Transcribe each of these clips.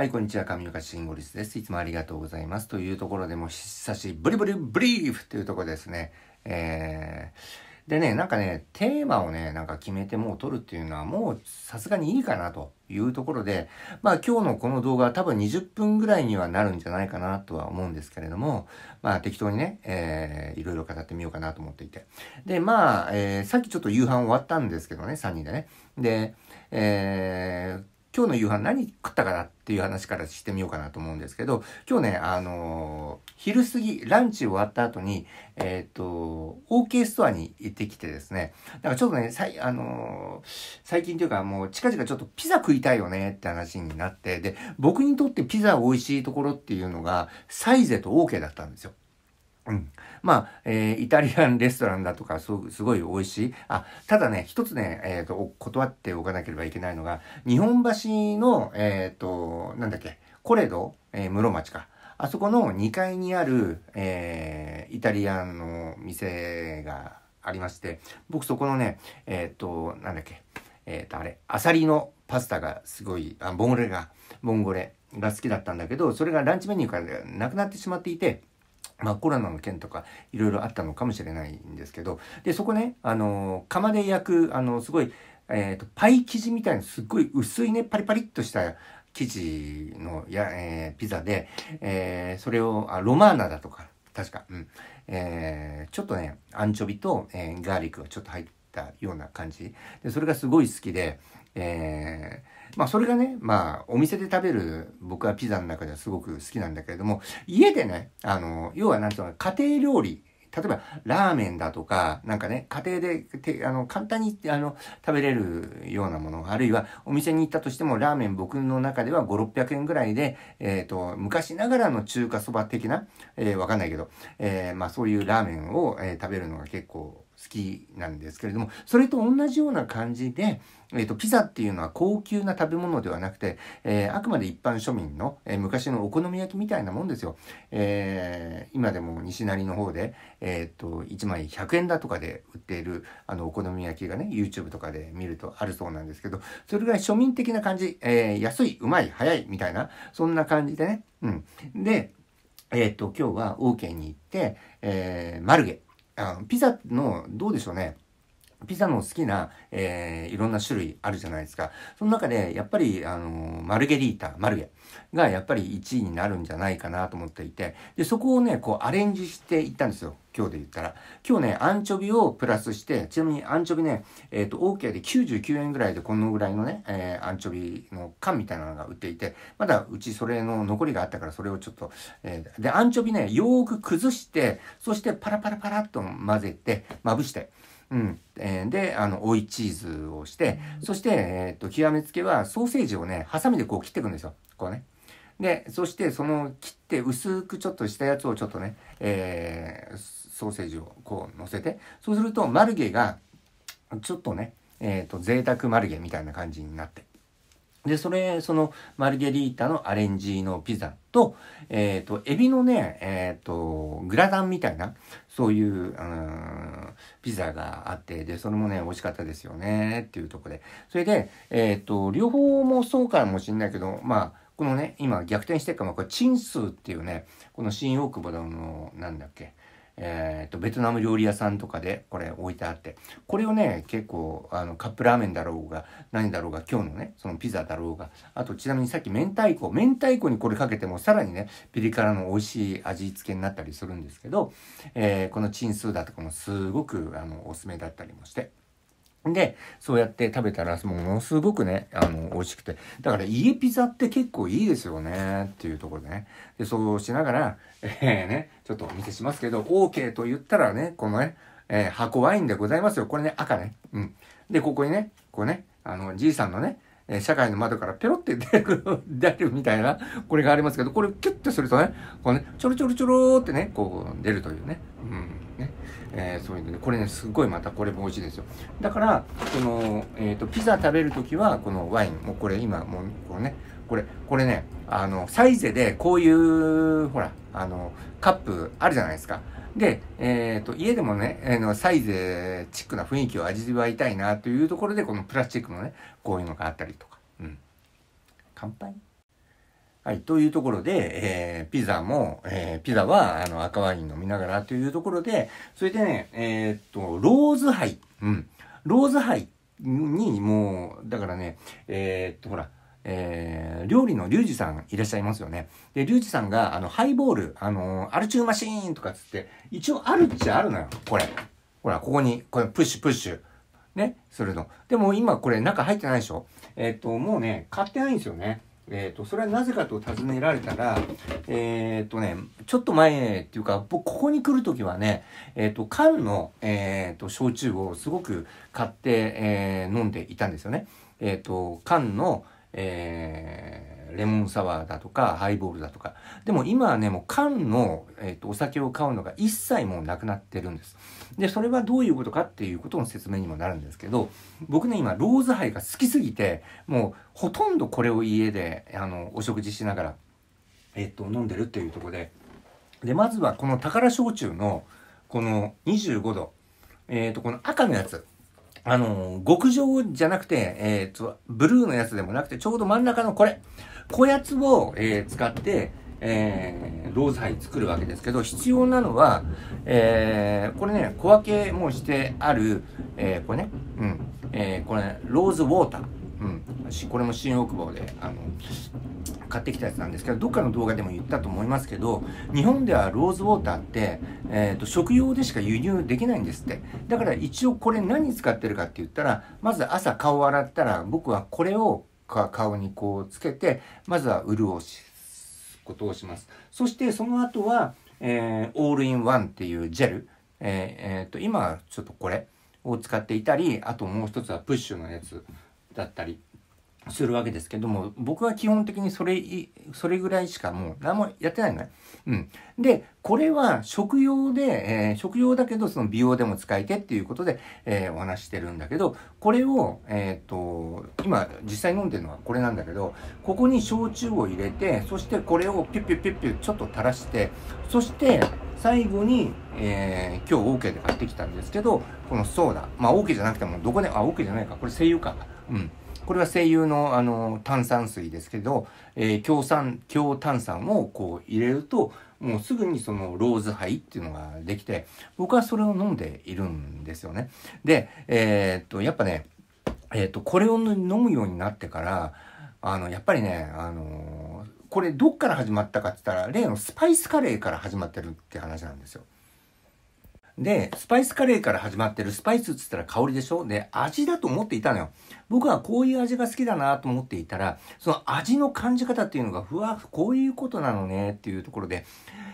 はい、こんにちは。神岡慎吾律です。いつもありがとうございます。というところでも久しぶりぶりブリーフというとこですね。えー、でね、なんかね、テーマをね、なんか決めてもう撮るっていうのはもうさすがにいいかなというところで、まあ今日のこの動画は多分20分ぐらいにはなるんじゃないかなとは思うんですけれども、まあ適当にね、えー、いろいろ語ってみようかなと思っていて。で、まあ、えー、さっきちょっと夕飯終わったんですけどね、3人でね。で、えー、今日の夕飯何食ったかなっていう話からしてみようかなと思うんですけど、今日ね、あのー、昼過ぎ、ランチ終わった後に、えっ、ー、と、OK ストアに行ってきてですね、なんかちょっとね、さいあのー、最近というかもう近々ちょっとピザ食いたいよねって話になって、で、僕にとってピザ美味しいところっていうのが、サイゼと OK だったんですよ。うん、まあ、えー、イタリアンレストランだとかすごい美味しいあただね一つね、えーと、断っておかなければいけないのが日本橋のえっ、ー、となんだっけコレド、えー、室町かあそこの2階にある、えー、イタリアンの店がありまして僕そこのねえっ、ー、となんだっけえっ、とあれアサリのパスタがすごいあボンゴレがボンゴレが好きだったんだけどそれがランチメニューからなくなってしまっていて。まあ、コロナの件とかいろいろあったのかもしれないんですけど、で、そこね、あの、釜で焼く、あの、すごい、えっ、ー、と、パイ生地みたいなすっごい薄いね、パリパリっとした生地のや、えー、ピザで、えー、それをあ、ロマーナだとか、確か、うん。えー、ちょっとね、アンチョビと、えー、ガーリックがちょっと入ったような感じ。で、それがすごい好きで、えー、まあそれがね、まあお店で食べる僕はピザの中ではすごく好きなんだけれども、家でね、あの、要はなんていうの、家庭料理、例えばラーメンだとか、なんかね、家庭でてあの簡単にあの食べれるようなもの、あるいはお店に行ったとしてもラーメン僕の中では5、600円ぐらいで、えっ、ー、と、昔ながらの中華そば的な、えー、わかんないけど、えー、まあそういうラーメンを、えー、食べるのが結構きなんですけれどもそれと同じような感じで、えーと、ピザっていうのは高級な食べ物ではなくて、えー、あくまで一般庶民の、えー、昔のお好み焼きみたいなもんですよ。えー、今でも西成の方で、えーと、1枚100円だとかで売っているあのお好み焼きがね YouTube とかで見るとあるそうなんですけどそれぐらい庶民的な感じ、え安いうまい早いみたいなそんな感じでね。うん、で、えっと今日は OK に行って、えマルゲあのピザのどうでしょうねピザの好きな、えー、いろんな種類あるじゃないですか。その中で、やっぱり、あの、マルゲリータ、マルゲがやっぱり1位になるんじゃないかなと思っていて、で、そこをね、こうアレンジしていったんですよ。今日で言ったら。今日ね、アンチョビをプラスして、ちなみにアンチョビね、えっ、ー、と、オーケーで99円ぐらいでこのぐらいのね、えー、アンチョビの缶みたいなのが売っていて、まだうちそれの残りがあったからそれをちょっと、えー、で、アンチョビね、よーく崩して、そしてパラパラパラっと混ぜて、まぶして、うん、えー、であの追いチーズをして、そして、えーと、極めつけはソーセージをねハサミでこう切っていくんですよこうね。でそしてその切って薄くちょっとしたやつをちょっとね、えー、ソーセージをこう乗せてそうするとマルゲがちょっとねえっ、ー、と贅沢マルゲみたいな感じになってで、それ、その、マルゲリータのアレンジのピザと、えっ、ー、と、エビのね、えっ、ー、と、グラタンみたいな、そういう、うん、ピザがあって、で、それもね、美味しかったですよね、っていうとこで。それで、えっ、ー、と、両方もそうかもしれないけど、まあ、このね、今逆転してるかも、これ、チンスーっていうね、この新大久保の、なんだっけ、えーと、ベトナム料理屋さんとかでこれ置いてあってこれをね結構あのカップラーメンだろうが何だろうが今日のねそのピザだろうがあとちなみにさっき明太子明太子にこれかけてもさらにねピリ辛の美味しい味付けになったりするんですけど、えー、このチンスーダとかもすごくあのおすすめだったりもして。で、そうやって食べたら、ものすごくね、あの、美味しくて。だから、家ピザって結構いいですよね、っていうところでね。で、そうしながら、えー、ね、ちょっとお見せしますけど、OK と言ったらね、このね、えー、箱ワインでございますよ。これね、赤ね。うん。で、ここにね、こうね、あの、じいさんのね、え社会の窓からペロって出るみたいな、これがありますけど、これキュッとするとね、こうね、ちょろちょろちょろってね、こう出るというね。うん。えー、そういうので、これね、すごいまたこれも美味しいですよ。だから、この、えっ、ー、と、ピザ食べるときは、このワイン、もうこれ今、もう、こね、これ、これね、あの、サイゼでこういう、ほら、あの、カップあるじゃないですか。で、えっ、ー、と、家でもね、えのサイゼチックな雰囲気を味わいたいなというところで、このプラスチックのね、こういうのがあったりとか。うん。乾杯。はい、というところで、えー、ピザも、えー、ピザはあの赤ワイン飲みながらというところで、それでね、えー、っと、ローズハイ、うん、ローズハイにもう、だからね、えー、っと、ほら、えー、料理のリュウジさんいらっしゃいますよね。で、リュウジさんが、あの、ハイボール、あのアルチューマシーンとかつって、一応あるっちゃあるのよ。これ。ほら、ここに、これ、プッシュ、プッシュ。ね、するの。でも今これ中入ってないでしょえー、っと、もうね、買ってないんですよね。えーと、それはなぜかと尋ねられたら、えっ、ー、とね、ちょっと前っていうか、僕、ここに来る時はね、えっ、ー、と、缶の、えっ、ー、と、焼酎をすごく買って、え飲んでいたんですよね。えっ、と、缶の、えー、レモンサワーだとか、ハイボールだとか。でも今はね、もう缶の、えーと、お酒を買うのが一切もうなくなってるんです。で、それはどういうことかっていうことの説明にもなるんですけど、僕ね、今、ローズハイが好きすぎて、もうほとんどこれを家で、あの、お食事しながら、えっ、ー、と、飲んでるっていうとこで、で、まずはこの宝焼酎の、この25度、えっ、ー、と、この赤のやつ。あの、極上じゃなくて、えっ、ー、と、ブルーのやつでもなくて、ちょうど真ん中のこれ、こやつを、えー、使って、えー、ローズハイ作るわけですけど、必要なのは、えー、これね、小分けもしてある、えー、これね、うん、えー、これ、ローズウォーター。うん、これも新大久保で、あの、買ってきたやつなんですけど、どっかの動画でも言ったと思いますけど、日本ではローズウォーターって、えっ、ー、と、食用でしか輸入できないんですって。だから一応これ何使ってるかって言ったら、まず朝顔を洗ったら、僕はこれを顔にこうつけて、まずは潤すことをします。そしてその後は、えー、オールインワンっていうジェル。えー、えー、と、今ちょっとこれを使っていたり、あともう一つはプッシュのやつだったり。するわけですけども、僕は基本的にそれ、それぐらいしかもう何もやってないのね。うん。で、これは食用で、えー、食用だけどその美容でも使いてっていうことで、えー、お話してるんだけど、これを、えっ、と、今実際飲んでるのはこれなんだけど、ここに焼酎を入れて、そしてこれをピュッピュッピュッピュッちょっと垂らして、そして最後に、えー、今日 OK で買ってきたんですけど、このソーダ。まあ OK じゃなくてもどこで、あ、OK じゃないか。これ声優か。うん。これは声優のあの炭酸水ですけど、えー、強酸強炭酸をこう入れるともうすぐにそのローズハイっていうのができて僕はそれを飲んでいるんですよね。で、えー、っとやっぱね、えー、っとこれを飲むようになってからあのやっぱりねあのこれどっから始まったかって言ったら例のスパイスカレーから始まってるって話なんですよ。で、スパイスカレーから始まってるスパイスっつったら香りでしょで、味だと思っていたのよ。僕はこういう味が好きだなと思っていたら、その味の感じ方っていうのが、ふわ、こういうことなのねっていうところで、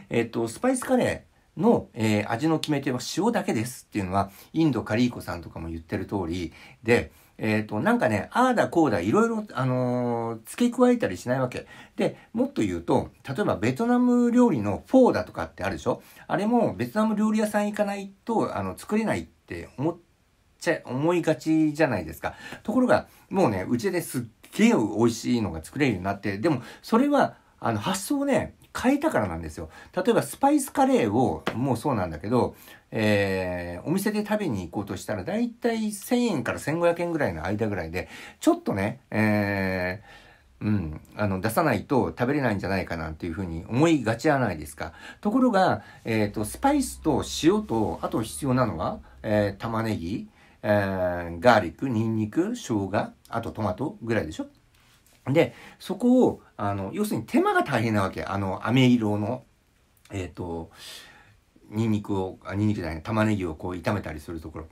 えっと、スパイスカレーの、えー、味の決め手は塩だけですっていうのは、インドカリーコさんとかも言ってる通りで、えっ、ー、と、なんかね、ああだこうだ、いろいろ、あのー、付け加えたりしないわけ。で、もっと言うと、例えばベトナム料理のフォーだとかってあるでしょあれもベトナム料理屋さん行かないと、あの、作れないって思っちゃ、思いがちじゃないですか。ところが、もうね、うちですっげえ美味しいのが作れるようになって、でも、それは、あの、発想ね、変えたからなんですよ。例えばスパイスカレーを、もうそうなんだけど、えー、お店で食べに行こうとしたら、だいたい1000円から1500円ぐらいの間ぐらいで、ちょっとね、えー、うん、あの出さないと食べれないんじゃないかなっていうふうに思いがちじゃないですか。ところが、えっ、ー、とスパイスと塩とあと必要なのは、えー、玉ねぎ、えー、ガーリック、ニンニク、生姜、あとトマトぐらいでしょで、そこを、あの、要するに手間が大変なわけ。あの、飴色の、えっ、ー、と、ニンニクを、あ、ニンニクじゃない、玉ねぎをこう炒めたりするところ。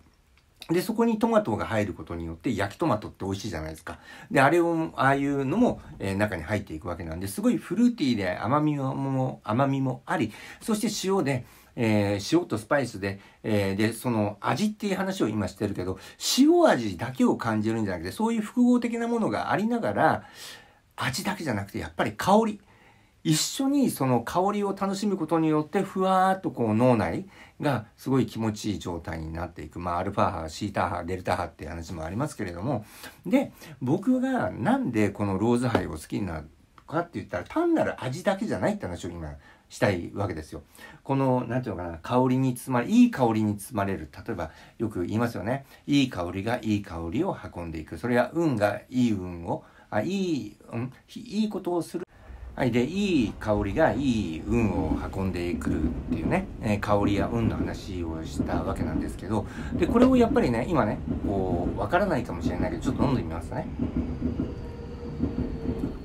で、そこにトマトが入ることによって、焼きトマトって美味しいじゃないですか。で、あれを、ああいうのも、えー、中に入っていくわけなんで、すごいフルーティーで甘みも、甘みもあり、そして塩で、えー、塩とスパイスで、えー、で、その味っていう話を今してるけど、塩味だけを感じるんじゃなくて、そういう複合的なものがありながら、味だけじゃなくて、やっぱり香り。一緒にその香りを楽しむことによってふわーっとこう脳内がすごい気持ちいい状態になっていく。まあアルファ波、シータ波、デルタ波っていう話もありますけれども。で、僕がなんでこのローズハイを好きになるかって言ったら単なる味だけじゃないって話を今したいわけですよ。この、何て言うのかな、香りに包まれ、いい香りに包まれる。例えば、よく言いますよね。いい香りがいい香りを運んでいく。それは運がいい運を、あいい、うん、いいことをする。はい、で、いい香りがいい運を運んでくるっていうね、えー、香りや運の話をしたわけなんですけど、で、これをやっぱりね、今ね、こう、わからないかもしれないけど、ちょっと飲んでみますね。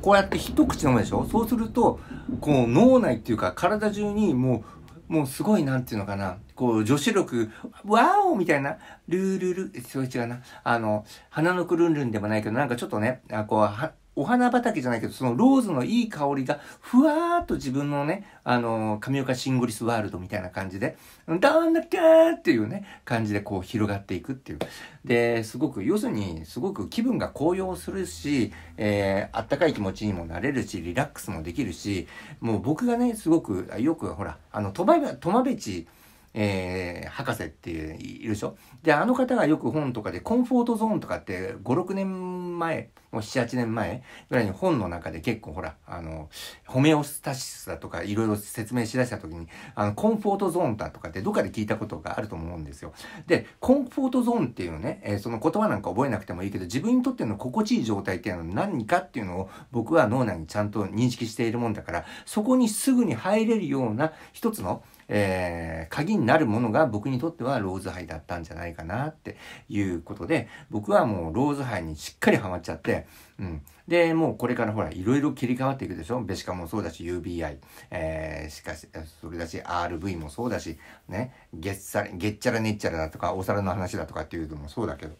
こうやって一口飲むでしょそうすると、こう脳内っていうか体中にもう、もうすごいなんていうのかな、こう女子力、ワオみたいな、ルールル、そう違うな、あの、鼻のくるんるんでもないけど、なんかちょっとね、あこう、お花畑じゃないけど、そのローズのいい香りが、ふわーっと自分のね、あのー、神岡シングリスワールドみたいな感じで、どんだけーっていうね、感じでこう広がっていくっていう。で、すごく、要するに、すごく気分が高揚するし、えー、あったかい気持ちにもなれるし、リラックスもできるし、もう僕がね、すごく、よくほら、あの、トマベチ、えー、博士っていういるでしょであの方がよく本とかでコンフォートゾーンとかって56年前もう78年前ぐらいに本の中で結構ほらあのホメオスタシスだとかいろいろ説明しだした時にあのコンフォートゾーンだとかってどっかで聞いたことがあると思うんですよでコンフォートゾーンっていうのね、えー、その言葉なんか覚えなくてもいいけど自分にとっての心地いい状態っていうのは何かっていうのを僕は脳内にちゃんと認識しているもんだからそこにすぐに入れるような一つのえー、鍵になるものが僕にとってはローズハイだったんじゃないかなっていうことで、僕はもうローズハイにしっかりハマっちゃって、うん。で、もうこれからほら、いろいろ切り替わっていくでしょベシカもそうだし、UBI、えー、しかし、それだし、RV もそうだし、ね、ゲッサゲッチャラネッチャラだとか、お皿の話だとかっていうのもそうだけど。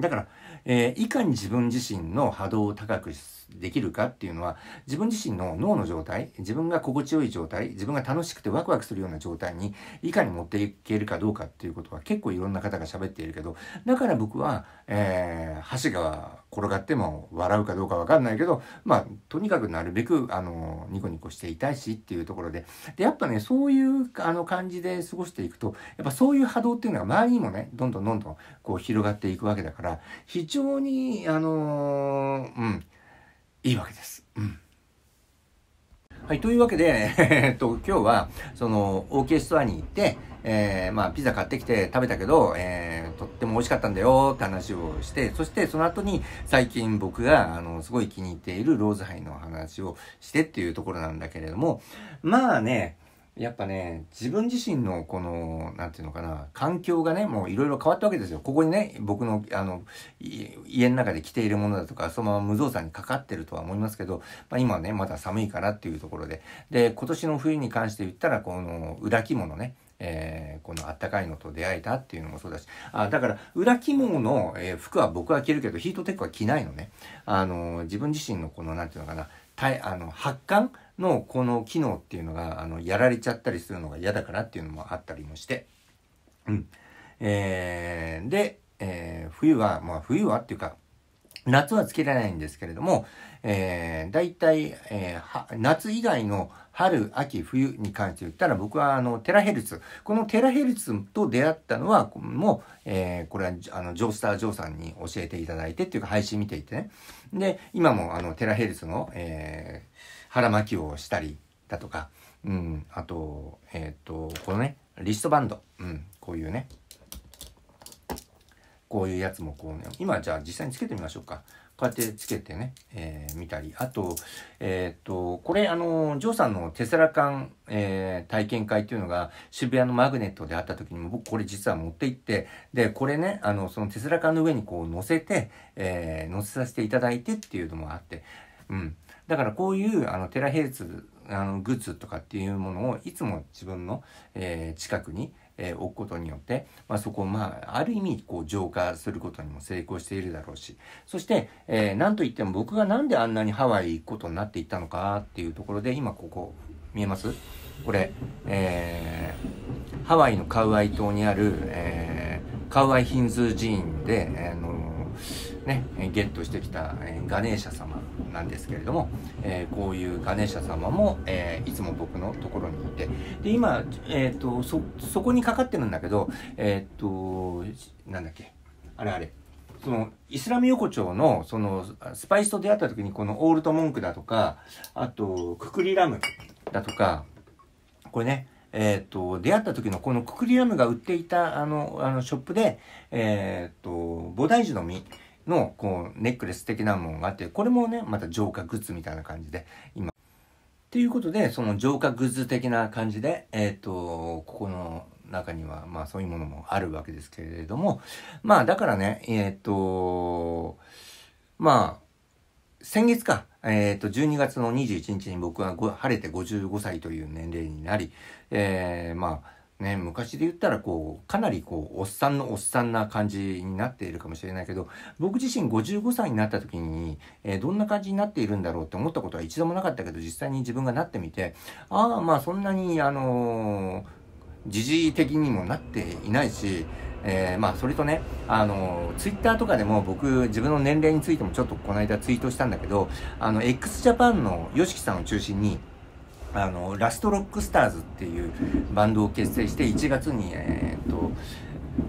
だから、えー、いかに自分自身の波動を高くすできるかっていうのは自分自身の脳の状態自分が心地よい状態自分が楽しくてワクワクするような状態にいかに持っていけるかどうかっていうことは結構いろんな方が喋っているけどだから僕は、えー、箸が転がっても笑うかどうかわかんないけどまあとにかくなるべくあのニコニコしていたいしっていうところででやっぱねそういうあの感じで過ごしていくとやっぱそういう波動っていうのが周りにもねどんどんどんどんこう広がっていくわけだから非常にあのー、うんいいわけです。うん。はい、というわけで、えー、っと、今日は、その、オーケストラに行って、えー、まあ、ピザ買ってきて食べたけど、えー、とっても美味しかったんだよって話をして、そしてその後に最近僕が、あの、すごい気に入っているローズハイの話をしてっていうところなんだけれども、まあね、やっぱね、自分自身のこの、なんていうのかな、環境がね、もういろいろ変わったわけですよ。ここにね、僕の、あの、家の中で着ているものだとか、そのまま無造作にかかってるとは思いますけど、まあ今ね、まだ寒いからっていうところで。で、今年の冬に関して言ったら、この、裏着物ね。えー、このあったかいのと出会えたっていうのもそうだし、あだから、裏着物の、えー、服は僕は着るけど、ヒートテックは着ないのね。あのー、自分自身のこの、なんていうのかな、たいあの発汗のこの機能っていうのが、あの、やられちゃったりするのが嫌だからっていうのもあったりもして、うん。えー、で、えー、冬は、まあ冬はっていうか、夏はつけられないんですけれども、えー、大体、えー、夏以外の春、秋、冬に関して言ったら僕はあのテラヘルツ。このテラヘルツと出会ったのは、もう、えー、これはあのジョースター・ジョーさんに教えていただいてっていうか配信見ていてね。で、今もあのテラヘルツの、えー、腹巻きをしたりだとか、うん、あと、えっ、ー、と、このね、リストバンド。うん、こういうね。こういうやつもこうね、今じゃあ実際につけてみましょうか。こうやってつけてね、えー、見たり。あと、えっ、ー、と、これ、あの、ジョーさんのテスラ缶、えー、体験会っていうのが渋谷のマグネットであった時にも僕これ実は持って行って、で、これね、あの、そのテスラ缶の上にこう乗せて、えー、乗せさせていただいてっていうのもあって、うん。だからこういうあのテラヘルツあのグッズとかっていうものをいつも自分の、えー、近くに、えー、置くことによって、まあ、そこを、まあ、ある意味こう浄化することにも成功しているだろうしそして、えー、何といっても僕が何であんなにハワイ行くことになっていったのかっていうところで今ここ見えますこれ、えー、ハワイのカウアイ島にある、えー、カウアイヒンズー寺院で、あのね、ゲットしてきた、えー、ガネーシャ様なんですけれども、えー、こういうガネーシャ様も、えー、いつも僕のところにいて、で、今、えっ、ー、と、そ、そこにかかってるんだけど、えっ、と、なんだっけ、あれあれ、その、イスラム横丁の、その、スパイスと出会った時に、このオールトモンクだとか、あと、ククリラムだとか、これね、えっ、と、出会った時のこのククリラムが売っていた、あの、あの、ショップで、えっ、と、菩提樹の実、のこうネックレス的なものがあってこれもねまた浄化グッズみたいな感じで今。ということでその浄化グッズ的な感じで、えっ、とここの中にはまあそういうものもあるわけですけれどもまあだからねえっ、とまあ先月か、えっ、ー、と12月の21日に僕は晴れて55歳という年齢になり、えー、まあね、昔で言ったらこうかなりこうおっさんのおっさんな感じになっているかもしれないけど僕自身55歳になった時に、えー、どんな感じになっているんだろうって思ったことは一度もなかったけど実際に自分がなってみてああまあそんなにあの時事的にもなっていないしえー、まあ、それとね、あの、ツイッターとかでも僕、自分の年齢についてもちょっとこの間ツイートしたんだけど、あの、x ジャパンの YOSHIKI さんを中心に、あのラストロックスターズっていうバンドを結成して1月に、えー、っと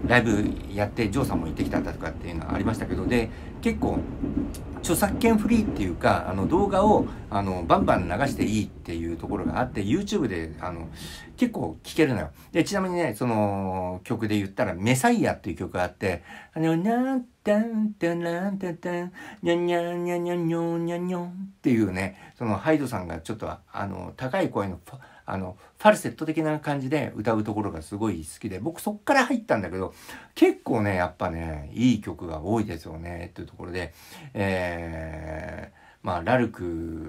ライブやってジョーさんも行ってきたんだとかっていうのはありましたけどで結構著作権フリーっていうかあの動画をあのバンバン流していいっていうところがあって YouTube であの結構聴けるのよでちなみにねその曲で言ったら「メサイア」っていう曲があって「あのなんたんたらんたたんにゃにゃにゃにゃにょにゃにょ」っていうねそのハイドさんがちょっとあの高い声のあのファルセット的な感じで歌うところがすごい好きで僕そっから入ったんだけど結構ねやっぱねいい曲が多いですよねというところで、えー、まあラルク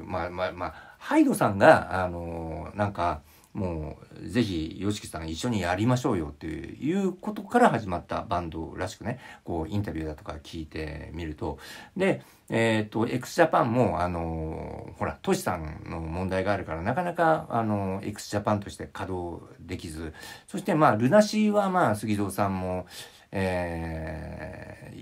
まあまあまあハイドさんがあのなんか。もうぜひ YOSHIKI さん一緒にやりましょうよっていうことから始まったバンドらしくねこうインタビューだとか聞いてみるとでえっ、と XJAPAN もあのほらトシさんの問題があるからなかなかあの XJAPAN として稼働できずそしてまあルナシーはまあ杉蔵さんもえー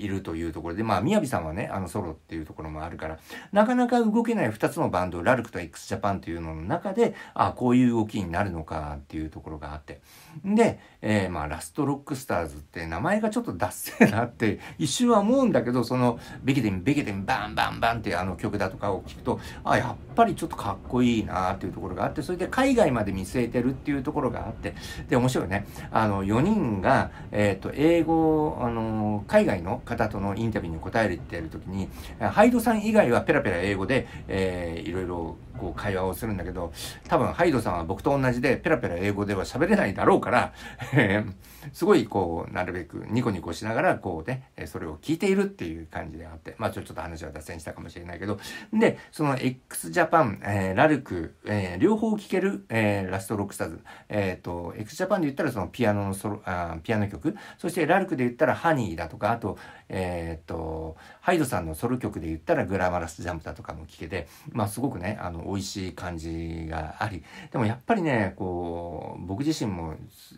いるというところで、まあ、みやびさんはね、あの、ソロっていうところもあるから、なかなか動けない2つのバンド、ラルクと x ジャパンというのの中で、あこういう動きになるのかっていうところがあって。で、えー、まあ、ラストロックスターズって名前がちょっとダッセーなって、一瞬は思うんだけど、その、ベケデン、ベケデン、バンバンバンってあの曲だとかを聞くと、あやっぱりちょっとかっこいいなっていうところがあって、それで海外まで見据えてるっていうところがあって、で、面白いね。あの、4人が、えっ、ー、と、英語、あの、海外の方方とのインタビューに答えてる時に、ハイドさん以外はペラペラ英語で、えー、いろいろこう会話をするんだけど、多分ハイドさんは僕と同じでペラペラ英語では喋れないだろうから、すごいこう、なるべくニコニコしながらこうね、それを聞いているっていう感じであって、まあちょっと話は脱線したかもしれないけど、で、その x ジャパン、えー、ラルク、えー、両方聴ける、えー、ラストロックスターズ、えっ、ー、と、x ジャパンで言ったらそのピアノのソロ、あピアノ曲、そしてラルクで言ったらハニーだとか、あと、えー、っと、ハイドさんのソロ曲で言ったらグラマラスジャンプだとかも聴けて、まあすごくね、あの、美味しい感じがあり、でもやっぱりね、こう、僕自身も、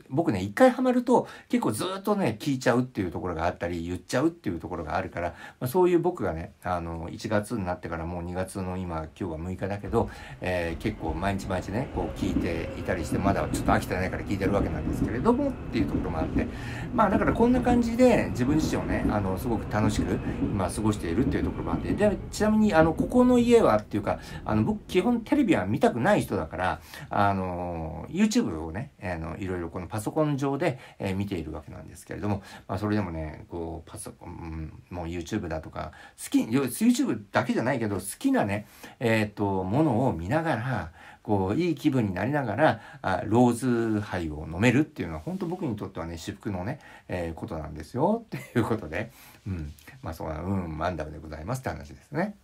僕ね、一回ハマると結構ずっとね、聴いちゃうっていうところがあったり、言っちゃうっていうところがあるから、まあ、そういう僕がね、あの、1月になってからもう2月の今、今日は6日だけど、えー、結構毎日毎日ね、こう聴いていたりして、まだちょっと飽きてないから聴いてるわけなんですけれども、っていうところもあって、まあだからこんな感じで自分自身をね、あの、すごく楽しく今過ごしているっていうところもあってでちなみにあのここの家はっていうかあの僕基本テレビは見たくない人だからあの YouTube をねあのいろいろこのパソコン上で、えー、見ているわけなんですけれども、まあ、それでもねこうパソコン、うん、もう YouTube だとか好き YouTube だけじゃないけど好きなねえっ、とものを見ながらこういい気分になりながらあローズ杯を飲めるっていうのは本当僕にとってはね至福のね、えー、ことなんですよっていうことで、うん、まあそうなうんマンダムでございますって話ですね。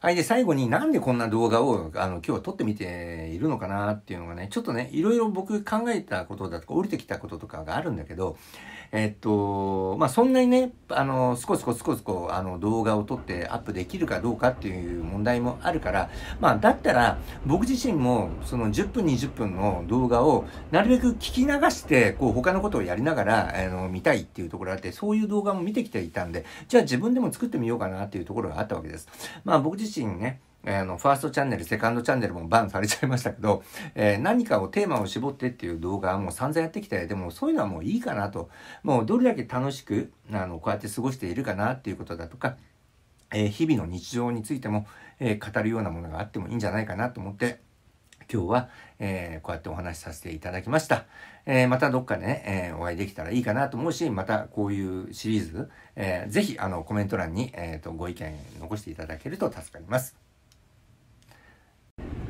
はい。で、最後になんでこんな動画を、あの、今日は撮ってみているのかなっていうのがね、ちょっとね、いろいろ僕考えたことだとか、降りてきたこととかがあるんだけど、えっと、まあ、そんなにね、あの、すこすこすこすこ、あの、動画を撮ってアップできるかどうかっていう問題もあるから、まあ、だったら、僕自身も、その10分20分の動画を、なるべく聞き流して、こう、他のことをやりながら、あの、見たいっていうところがあって、そういう動画も見てきていたんで、じゃあ自分でも作ってみようかなっていうところがあったわけです。まあ、僕自自身ね、えー、のファーストチャンネルセカンドチャンネルもバンされちゃいましたけど、えー、何かをテーマを絞ってっていう動画はもう散々やってきてでもそういうのはもういいかなともうどれだけ楽しくあのこうやって過ごしているかなっていうことだとか、えー、日々の日常についても、え語るようなものがあってもいいんじゃないかなと思って今日は、えー、こうやってお話しさせていただきました。えー、またどっかね、えー、お会いできたらいいかなと思うし、またこういうシリーズ、えー、ぜひあのコメント欄に、えーと、とご意見残していただけると助かります。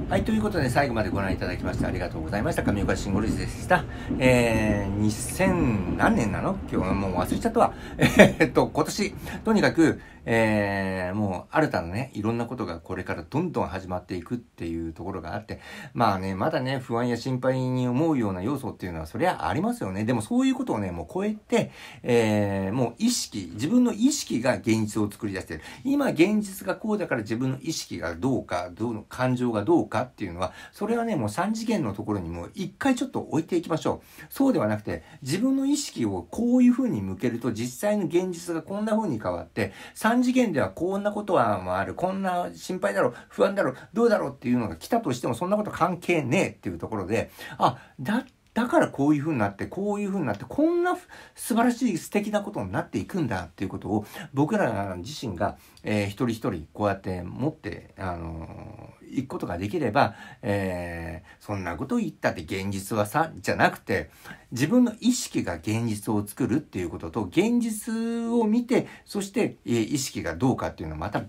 はい、ということで最後までご覧いただきましてありがとうございました。上岡慎吾ルでした。えー、2000何年なの今日もう忘れちゃったわ。えー、っと、今年、とにかく、えー、もう新たなね、いろんなことがこれからどんどん始まっていくっていうところがあって、まあね、まだね、不安や心配に思うような要素っていうのはそりゃありますよね。でもそういうことをね、もう超えて、えー、もう意識、自分の意識が現実を作り出してる。今現実がこうだから自分の意識がどうか、どう感情がどうか、かっていうのは、それはね、もう3次元のところにもう一回ちょっと置いていきましょう。そうではなくて、自分の意識をこういう風に向けると実際の現実がこんな風に変わって、3次元ではこんなことはある、こんな心配だろう、不安だろう、どうだろうっていうのが来たとしてもそんなこと関係ねえっていうところで、あ、だってだからこういう風になって、こういう風になって、こんな素晴らしい素敵なことになっていくんだっていうことを僕ら自身が、えー、一人一人こうやって持って、あのー、行くことができれば、えー、そんなこと言ったって現実はさ、じゃなくて、自分の意識が現実を作るっていうことと、現実を見て、そして、え意識がどうかっていうのはまた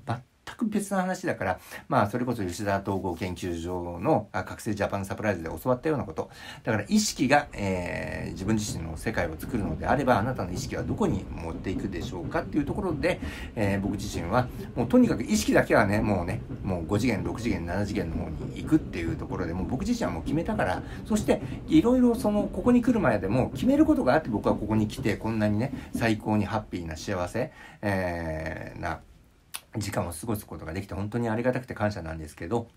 く別の話だから、まあ、それこそ吉田統合研究所の覚醒ジャパンサプライズで教わったようなこと。だから意識が、えー、自分自身の世界を作るのであれば、あなたの意識はどこに持っていくでしょうかっていうところで、えー、僕自身は、もうとにかく意識だけはね、もうね、もう5次元、6次元、7次元の方に行くっていうところでもう僕自身はもう決めたから、そして、いろいろその、ここに来る前でも決めることがあって僕はここに来て、こんなにね、最高にハッピーな幸せ、えー、な、時間を過ごすことができて本当にありがたくて感謝なんですけど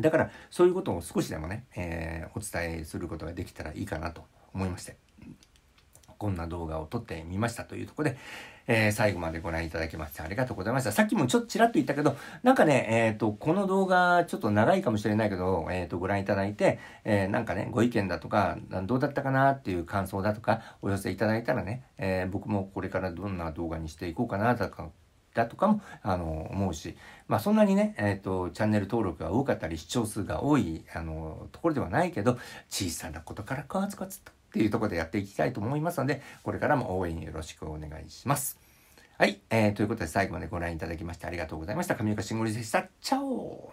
だからそういうことを少しでもね、えー、お伝えすることができたらいいかなと思いましてこんな動画を撮ってみましたというとこで、えー、最後までご覧いただきましてありがとうございました。さっきもちょっとちらっと言ったけど、なんかね、えっ、ー、と、この動画ちょっと長いかもしれないけど、えっ、ー、と、ご覧いただいて、えー、なんかね、ご意見だとか、どうだったかなっていう感想だとか、お寄せいただいたらね、え僕もこれからどんな動画にしていこうかなとか、だとかも、あの、思うし、まあそんなにね、えっ、ー、と、チャンネル登録が多かったり、視聴数が多い、あの、ところではないけど、小さなことからコツコツとっていうところでやっていきたいと思いますので、これからも応援よろしくお願いします。はい、えー、ということで最後までご覧いただきましてありがとうございました。上岡慎吾でした。チャオ